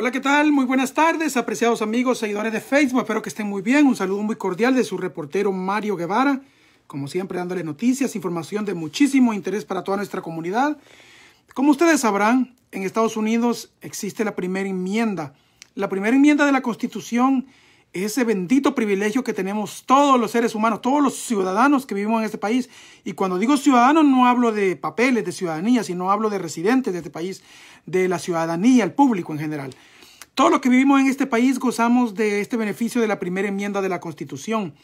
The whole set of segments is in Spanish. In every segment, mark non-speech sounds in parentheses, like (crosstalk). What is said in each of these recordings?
Hola, ¿qué tal? Muy buenas tardes, apreciados amigos, seguidores de Facebook. Espero que estén muy bien. Un saludo muy cordial de su reportero Mario Guevara. Como siempre, dándole noticias, información de muchísimo interés para toda nuestra comunidad. Como ustedes sabrán, en Estados Unidos existe la primera enmienda. La primera enmienda de la Constitución ese bendito privilegio que tenemos todos los seres humanos, todos los ciudadanos que vivimos en este país. Y cuando digo ciudadanos no hablo de papeles, de ciudadanía, sino hablo de residentes de este país, de la ciudadanía, el público en general. Todos los que vivimos en este país gozamos de este beneficio de la primera enmienda de la Constitución.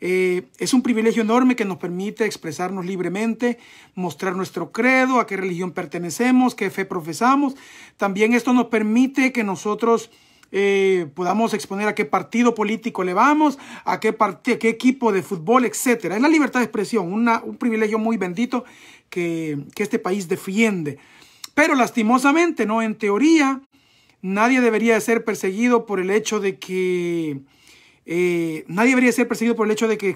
Eh, es un privilegio enorme que nos permite expresarnos libremente, mostrar nuestro credo, a qué religión pertenecemos, qué fe profesamos. También esto nos permite que nosotros eh, podamos exponer a qué partido político le vamos, a qué, qué equipo de fútbol, etcétera. Es la libertad de expresión, un privilegio muy bendito que, este país defiende. Pero lastimosamente, ¿no? En teoría, nadie debería ser perseguido por el hecho de que. Eh, nadie debería ser perseguido por el hecho de que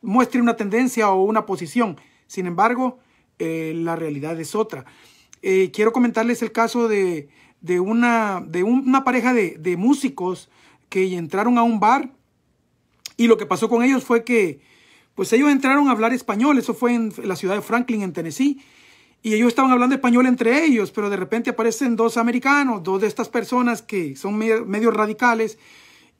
muestre una tendencia o una posición. Sin embargo, eh, la realidad es otra. quiero comentarles el caso de de una, de una pareja de, músicos que entraron a un bar y lo que pasó con ellos fue que pues ellos entraron a hablar español, eso fue en la ciudad de Franklin, en Tennessee, y ellos estaban hablando español entre ellos, pero de repente aparecen dos americanos, dos de estas personas que son medio, medio radicales,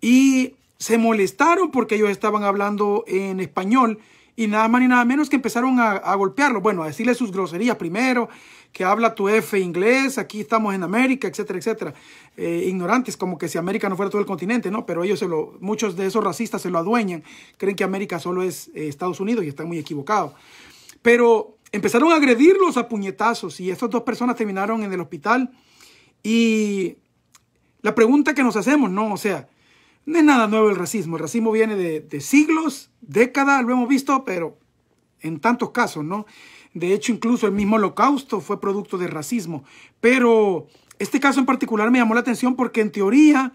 y se molestaron porque ellos estaban hablando en español y nada más ni nada menos que empezaron a, golpearlo, bueno, a decirle sus groserías primero, que habla tu F inglés, aquí estamos en América, etcétera, etcétera. Eh, ignorantes, como que si América no fuera todo el continente, ¿no? Pero ellos se lo, muchos de esos racistas se lo adueñan, creen que América solo es eh, Estados Unidos y están muy equivocados. Pero empezaron a agredirlos a puñetazos y estas dos personas terminaron en el hospital y la pregunta que nos hacemos, ¿no? O sea, no es nada nuevo el racismo. El racismo viene de, de siglos, décadas, lo hemos visto, pero en tantos casos, ¿no? De hecho, incluso el mismo holocausto fue producto de racismo. Pero este caso en particular me llamó la atención porque en teoría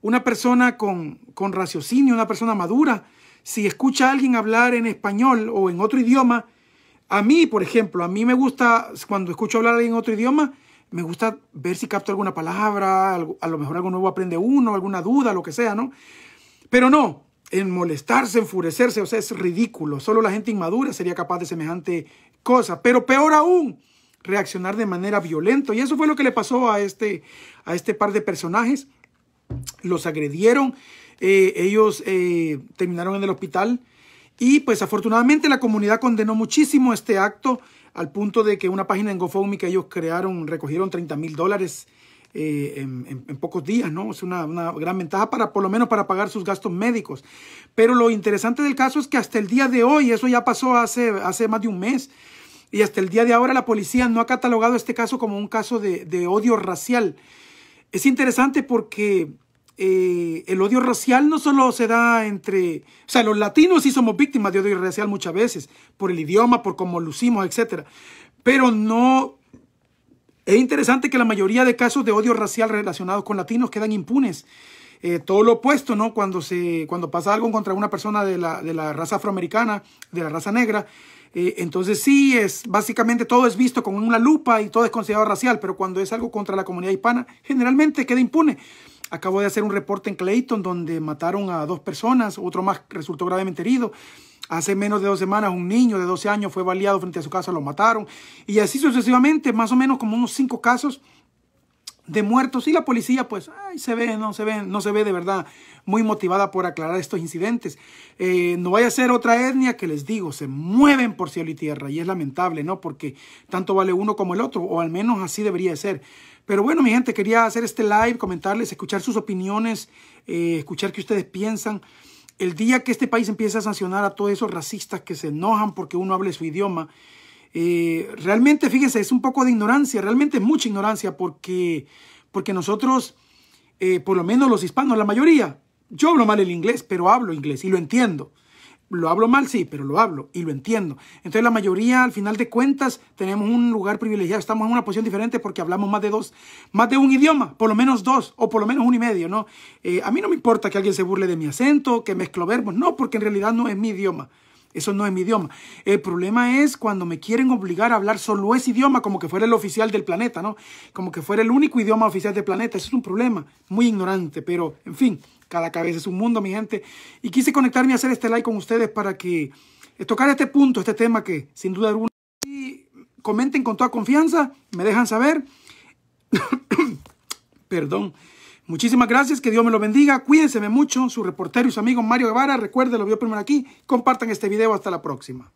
una persona con, con raciocinio, una persona madura, si escucha a alguien hablar en español o en otro idioma, a mí, por ejemplo, a mí me gusta cuando escucho hablar alguien en otro idioma, me gusta ver si capto alguna palabra, a lo mejor algo nuevo aprende uno, alguna duda, lo que sea, ¿no? Pero no, en molestarse, enfurecerse, o sea, es ridículo. Solo la gente inmadura sería capaz de semejante cosa. Pero peor aún, reaccionar de manera violenta. Y eso fue lo que le pasó a este, a este par de personajes. Los agredieron, eh, ellos eh, terminaron en el hospital y pues afortunadamente la comunidad condenó muchísimo este acto al punto de que una página en GoFundMe que ellos crearon recogieron 30 mil dólares eh, en, pocos días, ¿no? Es una, una, gran ventaja para, por lo menos, para pagar sus gastos médicos. Pero lo interesante del caso es que hasta el día de hoy, eso ya pasó hace, hace más de un mes, y hasta el día de ahora la policía no ha catalogado este caso como un caso de odio racial. Es interesante porque eh, el odio racial no solo se da entre, o sea, los latinos sí somos víctimas de odio racial muchas veces, por el idioma, por cómo lucimos, etc. Pero no, es interesante que la mayoría de casos de odio racial relacionados con latinos quedan impunes. Eh, todo lo opuesto, ¿no? Cuando, se, cuando pasa algo contra una persona de la, raza afroamericana, de la raza negra, eh, entonces sí, es, básicamente todo es visto con una lupa y todo es considerado racial, pero cuando es algo contra la comunidad hispana, generalmente queda impune. Acabo de hacer un reporte en Clayton donde mataron a dos personas, otro más resultó gravemente herido. Hace menos de dos semanas un niño de 12 años fue baleado frente a su casa, lo mataron. Y así sucesivamente, más o menos como unos cinco casos de muertos y la policía pues ay, se ve, no se ve, no se ve de verdad muy motivada por aclarar estos incidentes. Eh, no vaya a ser otra etnia que les digo, se mueven por cielo y tierra y es lamentable, ¿no? Porque tanto vale uno como el otro, o al menos así debería de ser. Pero bueno, mi gente, quería hacer este live, comentarles, escuchar sus opiniones, eh, escuchar qué ustedes piensan. El día que este país empiece a sancionar a todos esos racistas que se enojan porque uno hable su idioma, eh, realmente, fíjense, es un poco de ignorancia, realmente mucha ignorancia, porque, porque nosotros, eh, por lo menos los hispanos, la mayoría, yo hablo mal el inglés, pero hablo inglés y lo entiendo. Lo hablo mal, sí, pero lo hablo y lo entiendo. Entonces la mayoría, al final de cuentas, tenemos un lugar privilegiado, estamos en una posición diferente porque hablamos más de dos, más de un idioma, por lo menos dos o por lo menos uno y medio, ¿no? Eh, a mí no me importa que alguien se burle de mi acento, que mezclo verbos, no, porque en realidad no es mi idioma. Eso no es mi idioma. El problema es cuando me quieren obligar a hablar solo ese idioma como que fuera el oficial del planeta, ¿no? Como que fuera el único idioma oficial del planeta. Eso es un problema muy ignorante, pero en fin, cada cabeza es un mundo, mi gente. Y quise conectarme y hacer este like con ustedes para que eh, tocar este punto, este tema que sin duda alguna comenten con toda confianza, me dejan saber. (coughs) Perdón. Muchísimas gracias, que Dios me lo bendiga. Cuídense mucho, su reportero y su amigo Mario Guevara. recuerden, lo vio primero aquí. Compartan este video. Hasta la próxima.